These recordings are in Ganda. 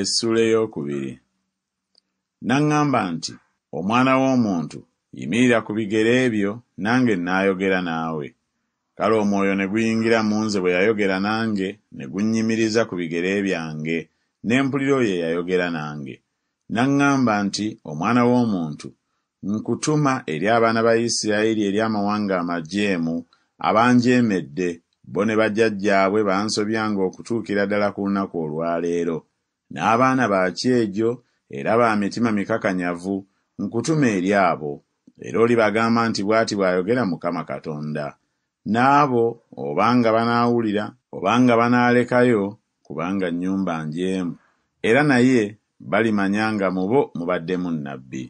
essula eyokubiri n'aŋŋamba nti omwana w'omuntu yimirira ku bigere ebyo nange n'ayogera naawe kale omwoyo ne guyingira mu nze bwe yayogera nange ne gunnyimiriza ku bigere byange n'empulira oyo eyayogera nange n'aŋŋamba nti omwana w'omuntu nkutuma eri abaana ba isirayiri eri amawanga amajeemu abanjeemedde bo ne bajjajjaabwe bansobyanga okutuukira ddala ku lunaku olwaleero n'abaana bakyejo era ba mitima mikakanyavu nkutuma eri abo era olibagamba nti bw'ati bw'ayogera mukama katonda n'abo obanga banaawulira obanga banaalekayo kubanga nnyumba njeemu era naye balimanya nga mu bo mubaddemu nnabbi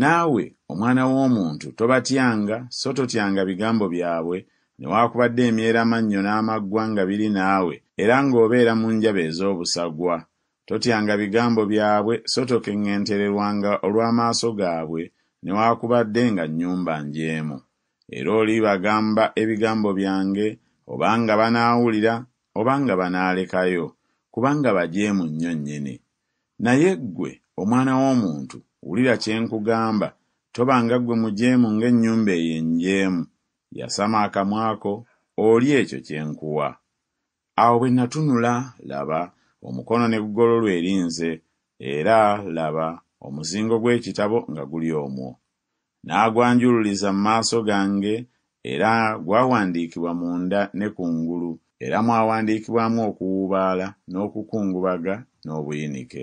naawe omwana w'omuntu tobatyanga so totyanga bigambo byabwe newaakubadde emyeramannyo n'amaggwa nga biri naawe era ng'obeera mu njaba ez'obusagwa totyanga bigambo byabwe so tokeŋŋentererwanga olw'amaaso gaabwe newaakubadde nga nnyumba njeemu era olibagamba ebigambo byange obanga banaawulira obanga banaalekayo kubanga bajeemu nnyo nnyini naye ggwe omwana w'omuntu wulira kye nkugamba tobanga ggwe mujeemu ng'ennyumba eyo enjeemu yasama akamwako oli ekyo kye nkuwa awo bwe natunula laba omukono ne gugololwa erinze era laba omuzingo gw'ekitabo nga guli omwo n'agwanjululiza mu maaso gange era gwawandiikibwa munda ne kungulu era mwawandiikibwamu okuwuubaala n'okukungubaga n'obuyinike